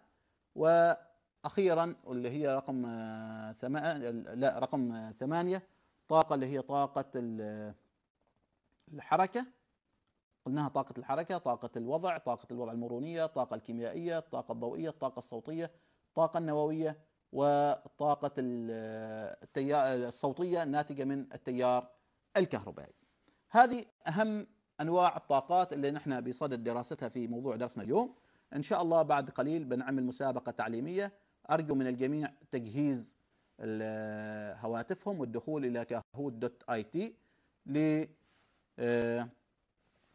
وأخيرا واللي هي رقم آه، ثمانية لا رقم ثمانية طاقة اللي هي طاقة الحركة قلناها طاقة الحركة طاقة الوضع طاقة الوضع المرونية الطاقة الكيميائية الطاقة الضوئية الطاقة الصوتية الطاقة النووية وطاقة التيار الصوتية الناتجة من التيار الكهربائي هذه أهم أنواع الطاقات اللي نحن بصدد دراستها في موضوع درسنا اليوم إن شاء الله بعد قليل بنعمل مسابقة تعليمية أرجو من الجميع تجهيز هواتفهم والدخول إلى كهوت دوت آي تي ل آه،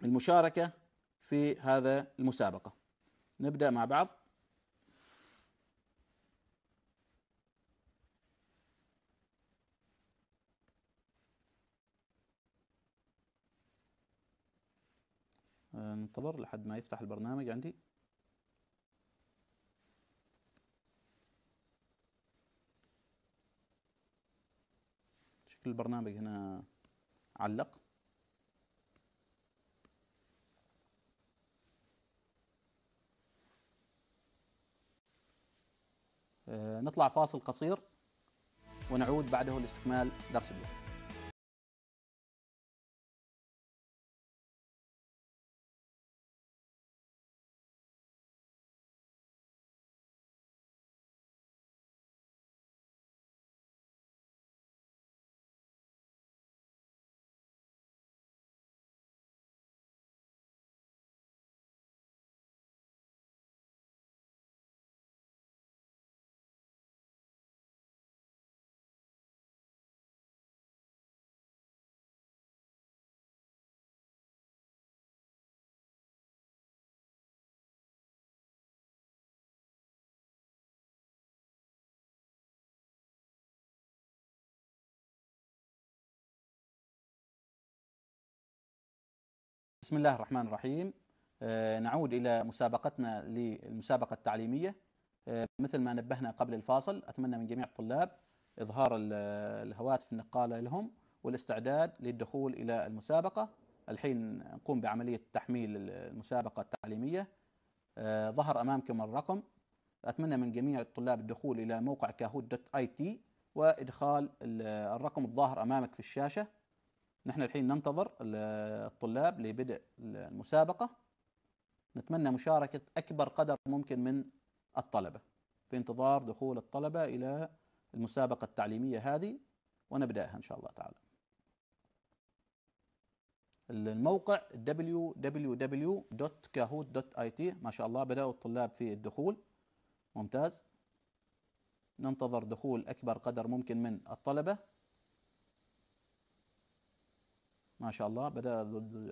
المشاركة في هذا المسابقة نبدأ مع بعض آه، ننتظر لحد ما يفتح البرنامج عندي شكل البرنامج هنا علق آه، نطلع فاصل قصير ونعود بعده لاستكمال درس اليوم بسم الله الرحمن الرحيم آه، نعود إلى مسابقتنا للمسابقة التعليمية آه، مثل ما نبهنا قبل الفاصل أتمنى من جميع الطلاب إظهار الهواتف النقالة لهم والاستعداد للدخول إلى المسابقة الحين نقوم بعملية تحميل المسابقة التعليمية آه، ظهر أمامكم الرقم أتمنى من جميع الطلاب الدخول إلى موقع كاهوت دوت آي تي وإدخال الرقم الظاهر أمامك في الشاشة نحن الحين ننتظر الطلاب لبدء المسابقة نتمنى مشاركة أكبر قدر ممكن من الطلبة في انتظار دخول الطلبة إلى المسابقة التعليمية هذه ونبدأها إن شاء الله تعالى الموقع www.kahoot.it ما شاء الله بدأوا الطلاب في الدخول ممتاز ننتظر دخول أكبر قدر ممكن من الطلبة ما شاء الله بدأ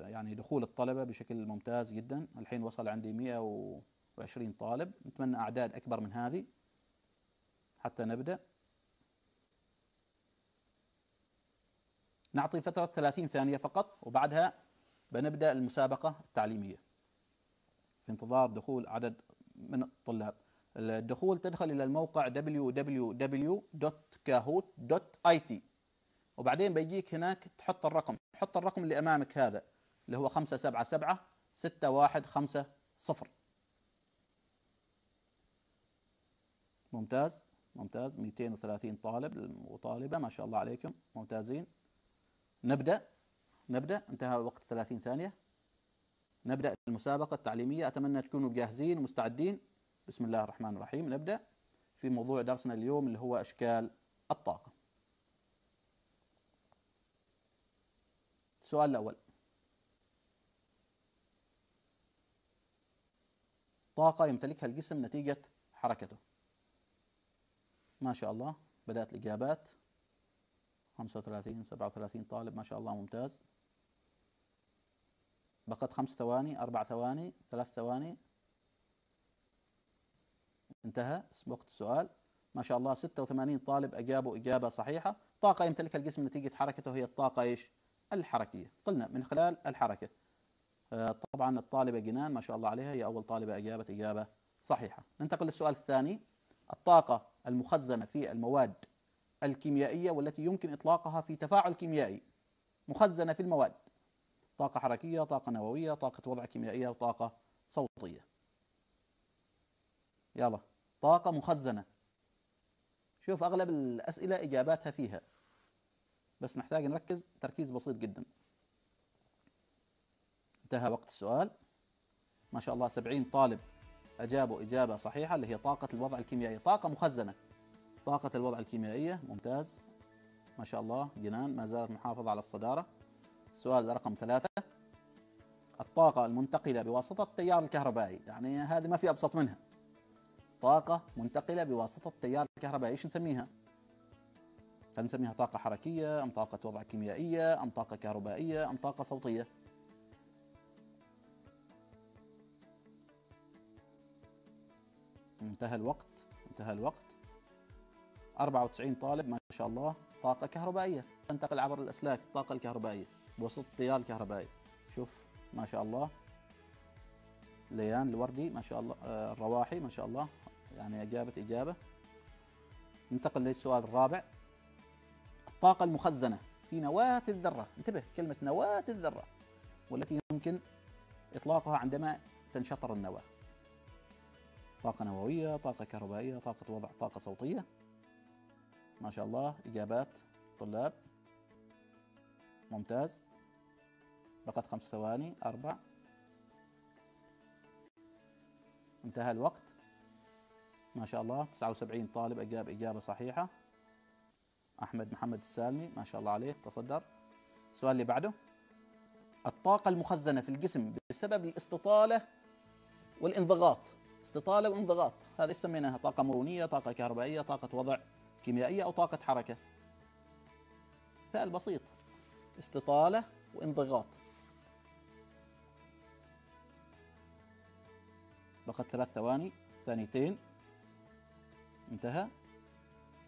يعني دخول الطلبة بشكل ممتاز جدا الحين وصل عندي 120 طالب نتمنى أعداد أكبر من هذه حتى نبدأ نعطي فترة 30 ثانية فقط وبعدها بنبدأ المسابقة التعليمية في انتظار دخول عدد من الطلاب الدخول تدخل إلى الموقع www.kahoot.it وبعدين بيجيك هناك تحط الرقم حط الرقم اللي امامك هذا اللي هو 577 6150 ممتاز ممتاز 230 طالب وطالبة ما شاء الله عليكم ممتازين نبدأ نبدأ انتهى وقت 30 ثانية نبدأ المسابقة التعليمية أتمنى تكونوا جاهزين مستعدين بسم الله الرحمن الرحيم نبدأ في موضوع درسنا اليوم اللي هو أشكال الطاقة السؤال الأول طاقة يمتلكها الجسم نتيجة حركته ما شاء الله بدأت الإجابات 35 37 طالب ما شاء الله ممتاز بقت خمس ثواني أربع ثواني ثلاث ثواني انتهى وقت السؤال ما شاء الله 86 طالب أجابوا إجابة صحيحة طاقة يمتلكها الجسم نتيجة حركته هي الطاقة إيش؟ الحركية قلنا من خلال الحركة آه، طبعا الطالبة جنان ما شاء الله عليها هي أول طالبة أجابت إجابة صحيحة ننتقل للسؤال الثاني الطاقة المخزنة في المواد الكيميائية والتي يمكن إطلاقها في تفاعل كيميائي مخزنة في المواد طاقة حركية طاقة نووية طاقة وضع كيميائية وطاقة صوتية يلا طاقة مخزنة شوف أغلب الأسئلة إجاباتها فيها بس نحتاج نركز تركيز بسيط جدا انتهى وقت السؤال ما شاء الله 70 طالب أجابوا إجابة صحيحة اللي هي طاقة الوضع الكيميائي طاقة مخزنة طاقة الوضع الكيميائية ممتاز ما شاء الله جنان ما زالت محافظة على الصدارة السؤال رقم ثلاثة الطاقة المنتقلة بواسطة التيار الكهربائي يعني هذه ما في أبسط منها طاقة منتقلة بواسطة التيار الكهربائي ايش نسميها؟ فنسميها طاقة حركية أم طاقة وضع كيميائية أم طاقة كهربائية أم طاقة صوتية انتهى الوقت انتهى الوقت 94 طالب ما شاء الله طاقة كهربائية تنتقل عبر الأسلاك الطاقة الكهربائية بوسط التيار كهربائي شوف ما شاء الله ليان الوردي ما شاء الله آه، الرواحي ما شاء الله يعني أجابت إجابة ننتقل للسؤال الرابع الطاقة المخزنة في نواة الذرة انتبه كلمة نواة الذرة والتي يمكن إطلاقها عندما تنشطر النواة طاقة نووية طاقة كهربائية طاقة وضع طاقة صوتية ما شاء الله إجابات طلاب ممتاز بقت خمس ثواني أربع انتهى الوقت ما شاء الله 79 طالب أجاب إجابة صحيحة أحمد محمد السالمي ما شاء الله عليه تصدر السؤال اللي بعده الطاقة المخزنة في الجسم بسبب الاستطالة والانضغاط استطالة وانضغاط هذه سميناها طاقة مرونية طاقة كهربائية طاقة وضع كيميائية أو طاقة حركة مثال بسيط استطالة وانضغاط بقت ثلاث ثواني ثانيتين انتهى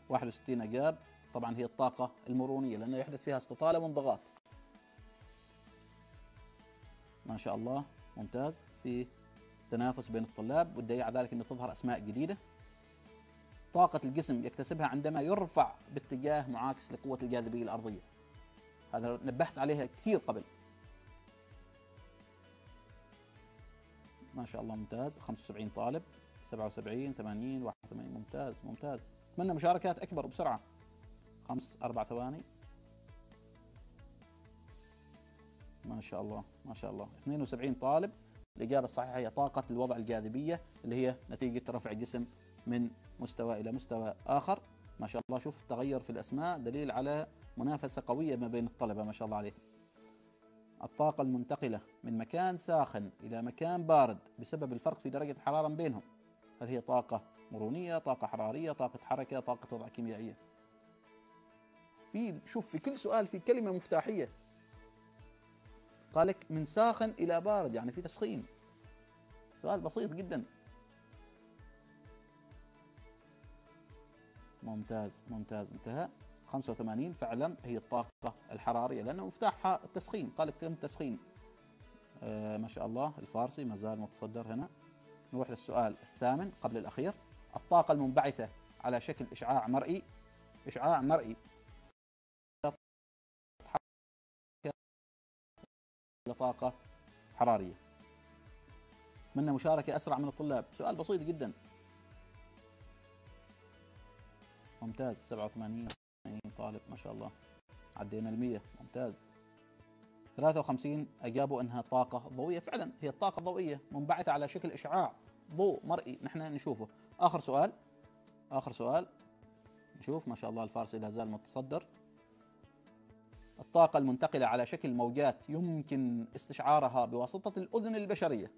61 أجاب طبعا هي الطاقة المرونية لأنه يحدث فيها استطالة وانضغاط ما شاء الله ممتاز في تنافس بين الطلاب والدليل على ذلك أنه تظهر أسماء جديدة طاقة الجسم يكتسبها عندما يرفع باتجاه معاكس لقوة الجاذبية الأرضية هذا نبهت عليها كثير قبل ما شاء الله ممتاز 75 طالب 77 80 81 ممتاز ممتاز اتمنى مشاركات اكبر بسرعه خمس اربع ثواني ما شاء الله ما شاء الله 72 طالب الإجابة الصحيحة هي طاقة الوضع الجاذبية اللي هي نتيجة رفع الجسم من مستوى إلى مستوى آخر ما شاء الله شوف تغير في الأسماء دليل على منافسة قوية ما بين الطلبة ما شاء الله عليه الطاقة المنتقلة من مكان ساخن إلى مكان بارد بسبب الفرق في درجة الحرارة بينهم هل هي طاقة مرونية طاقة حرارية طاقة حركة طاقة وضع كيميائية في شوف في كل سؤال في كلمه مفتاحيه قال لك من ساخن الى بارد يعني في تسخين سؤال بسيط جدا ممتاز ممتاز انتهى 85 فعلا هي الطاقة الحرارية لأنه مفتاحها التسخين قال لك تم التسخين آه ما شاء الله الفارسي ما زال متصدر هنا نروح للسؤال الثامن قبل الأخير الطاقة المنبعثة على شكل إشعاع مرئي إشعاع مرئي لطاقة حرارية أتمنى مشاركة أسرع من الطلاب سؤال بسيط جدا ممتاز 87 إيه، طالب ما شاء الله عدينا ال 100 ممتاز 53 أجابوا أنها طاقة ضوئية فعلا هي الطاقة الضوئية منبعثة على شكل إشعاع ضوء مرئي نحن نشوفه آخر سؤال آخر سؤال نشوف ما شاء الله الفارسي لا زال متصدر الطاقة المنتقلة على شكل موجات يمكن استشعارها بواسطة الأذن البشرية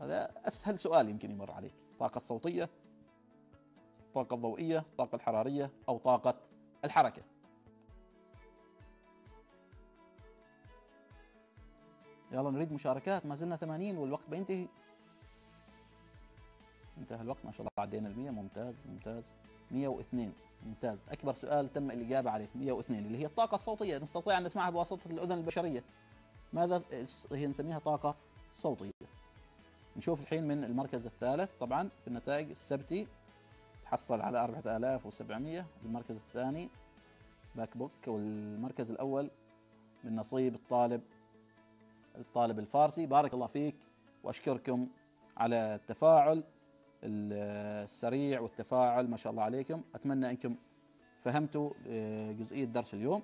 هذا أسهل سؤال يمكن يمر عليك الطاقة الصوتية الطاقة الضوئية الطاقة الحرارية أو طاقة الحركة يلا نريد مشاركات ما زلنا 80 والوقت بينتهي انتهى الوقت ما شاء الله عدينا ال 100 ممتاز ممتاز 102 ممتاز اكبر سؤال تم الاجابه عليه 102 اللي هي الطاقه الصوتيه نستطيع ان نسمعها بواسطه الاذن البشريه ماذا هي نسميها طاقه صوتيه نشوف الحين من المركز الثالث طبعا في النتائج السبتي تحصل على 4700 المركز الثاني باك بوك والمركز الاول من نصيب الطالب الطالب الفارسي بارك الله فيك واشكركم على التفاعل السريع والتفاعل ما شاء الله عليكم أتمنى أنكم فهمتوا آه، جزئية درس اليوم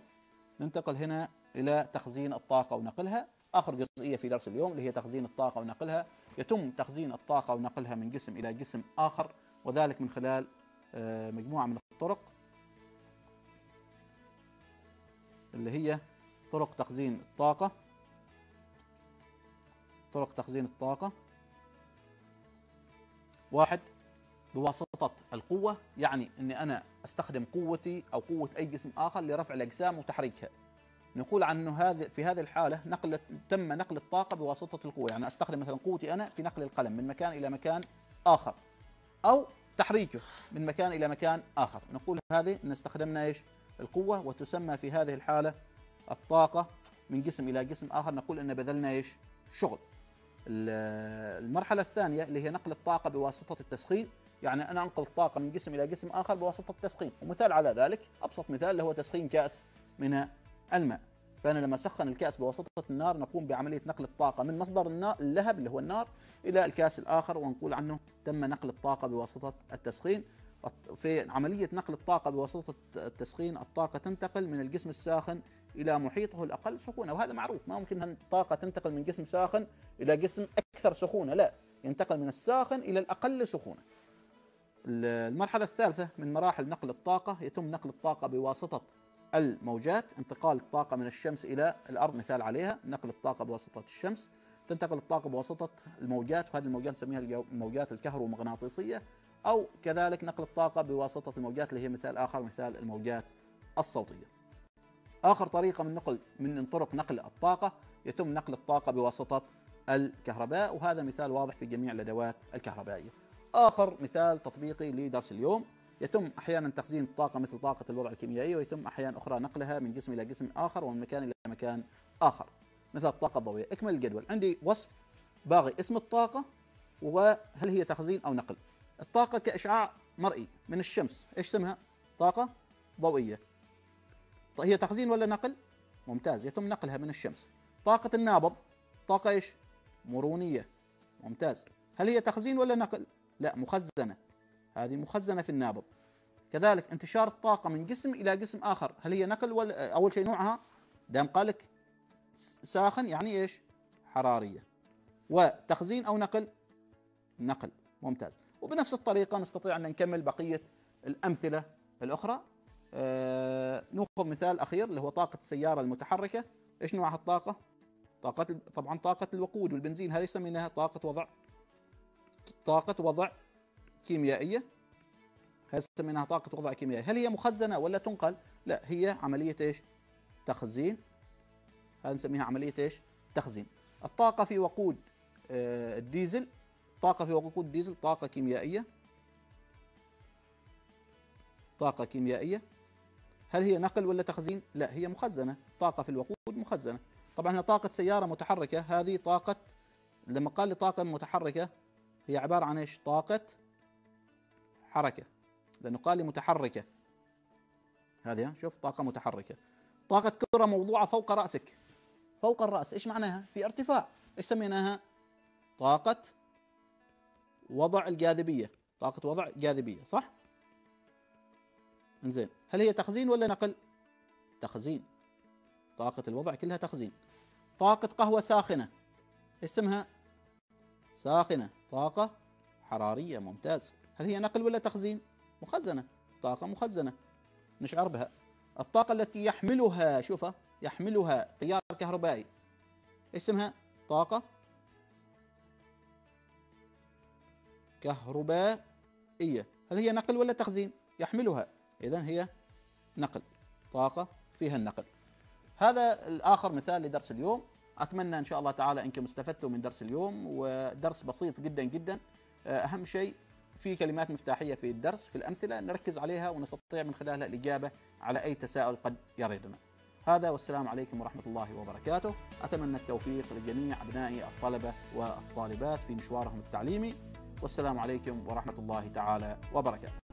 ننتقل هنا إلى تخزين الطاقة ونقلها آخر جزئية في درس اليوم اللي هي تخزين الطاقة ونقلها يتم تخزين الطاقة ونقلها من جسم إلى جسم آخر وذلك من خلال آه، مجموعة من الطرق اللي هي طرق تخزين الطاقة طرق تخزين الطاقة واحد بواسطة القوة يعني أني أنا أستخدم قوتي أو قوة أي جسم آخر لرفع الأجسام وتحريكها نقول عنه هذا في هذه الحالة نقل تم نقل الطاقة بواسطة القوة يعني أستخدم مثلا قوتي أنا في نقل القلم من مكان إلى مكان آخر أو تحريكه من مكان إلى مكان آخر نقول هذه أن استخدمنا إيش القوة وتسمى في هذه الحالة الطاقة من جسم إلى جسم آخر نقول أن بذلنا إيش شغل المرحلة الثانية اللي هي نقل الطاقة بواسطة التسخين يعني أنا أنقل الطاقة من جسم إلى جسم آخر بواسطة التسخين ومثال على ذلك أبسط مثال اللي هو تسخين كأس من الماء فأنا لما سخن الكأس بواسطة النار نقوم بعملية نقل الطاقة من مصدر النار اللهب اللي هو النار إلى الكأس الآخر ونقول عنه تم نقل الطاقة بواسطة التسخين في عملية نقل الطاقة بواسطة التسخين الطاقة تنتقل من الجسم الساخن إلى محيطه الأقل سخونة وهذا معروف ما ممكن الطاقة تنتقل من جسم ساخن إلى جسم أكثر سخونة لا ينتقل من الساخن إلى الأقل سخونة المرحلة الثالثة من مراحل نقل الطاقة يتم نقل الطاقة بواسطة الموجات انتقال الطاقة من الشمس إلى الأرض مثال عليها نقل الطاقة بواسطة الشمس تنتقل الطاقة بواسطة الموجات وهذه الموجات نسميها الموجات الكهرومغناطيسية أو كذلك نقل الطاقة بواسطة الموجات اللي هي مثال آخر مثال الموجات الصوتية آخر طريقة من نقل من طرق نقل الطاقة يتم نقل الطاقة بواسطة الكهرباء وهذا مثال واضح في جميع الأدوات الكهربائية. آخر مثال تطبيقي لدرس اليوم يتم أحيانا تخزين الطاقة مثل طاقة الوضع الكيميائي ويتم أحيانا أخرى نقلها من جسم إلى جسم آخر ومن مكان إلى مكان آخر مثل الطاقة الضوئية. اكمل الجدول عندي وصف باغي اسم الطاقة وهل هي تخزين أو نقل. الطاقة كإشعاع مرئي من الشمس ايش اسمها؟ طاقة ضوئية هي تخزين ولا نقل؟ ممتاز يتم نقلها من الشمس طاقة النابض طاقة ايش؟ مرونية ممتاز هل هي تخزين ولا نقل؟ لا مخزنة هذه مخزنة في النابض كذلك انتشار الطاقة من جسم إلى جسم آخر هل هي نقل ولا أول شيء نوعها دام قالك ساخن يعني ايش؟ حرارية وتخزين أو نقل؟ نقل ممتاز وبنفس الطريقة نستطيع أن نكمل بقية الأمثلة الأخرى آه، ناخذ مثال اخير اللي هو طاقه السياره المتحركه ايش نوع الطاقه طاقه طبعا طاقه الوقود والبنزين هذه سميناها طاقه وضع طاقه وضع كيميائيه هذه سميناها طاقه وضع كيميائيه هل هي مخزنه ولا تنقل لا هي عمليه ايش تخزين هذه نسميها عمليه ايش تخزين الطاقه في وقود آه، الديزل طاقه في وقود الديزل طاقه كيميائيه طاقه كيميائيه هل هي نقل ولا تخزين؟ لا هي مخزنة طاقة في الوقود مخزنة طبعا هنا طاقة سيارة متحركة هذه طاقة لما قال لي طاقة متحركة هي عبارة عن ايش؟ طاقة حركة لأنه قال لي متحركة هذه شوف طاقة متحركة طاقة كرة موضوعة فوق رأسك فوق الرأس ايش معناها؟ في ارتفاع ايش سميناها؟ طاقة وضع الجاذبية طاقة وضع جاذبية صح؟ زين هل هي تخزين ولا نقل؟ تخزين طاقة الوضع كلها تخزين طاقة قهوة ساخنة اسمها ساخنة طاقة حرارية ممتاز هل هي نقل ولا تخزين؟ مخزنة طاقة مخزنة نشعر بها الطاقة التي يحملها شوفها يحملها تيار كهربائي اسمها طاقة كهربائية هل هي نقل ولا تخزين؟ يحملها إذا هي نقل طاقة فيها النقل هذا الآخر مثال لدرس اليوم أتمنى إن شاء الله تعالى أنكم استفدتم من درس اليوم ودرس بسيط جدا جدا آه، أهم شيء في كلمات مفتاحية في الدرس في الأمثلة نركز عليها ونستطيع من خلالها الإجابة على أي تساؤل قد يردنا هذا والسلام عليكم ورحمة الله وبركاته أتمنى التوفيق لجميع أبنائي الطلبة والطالبات في مشوارهم التعليمي والسلام عليكم ورحمة الله تعالى وبركاته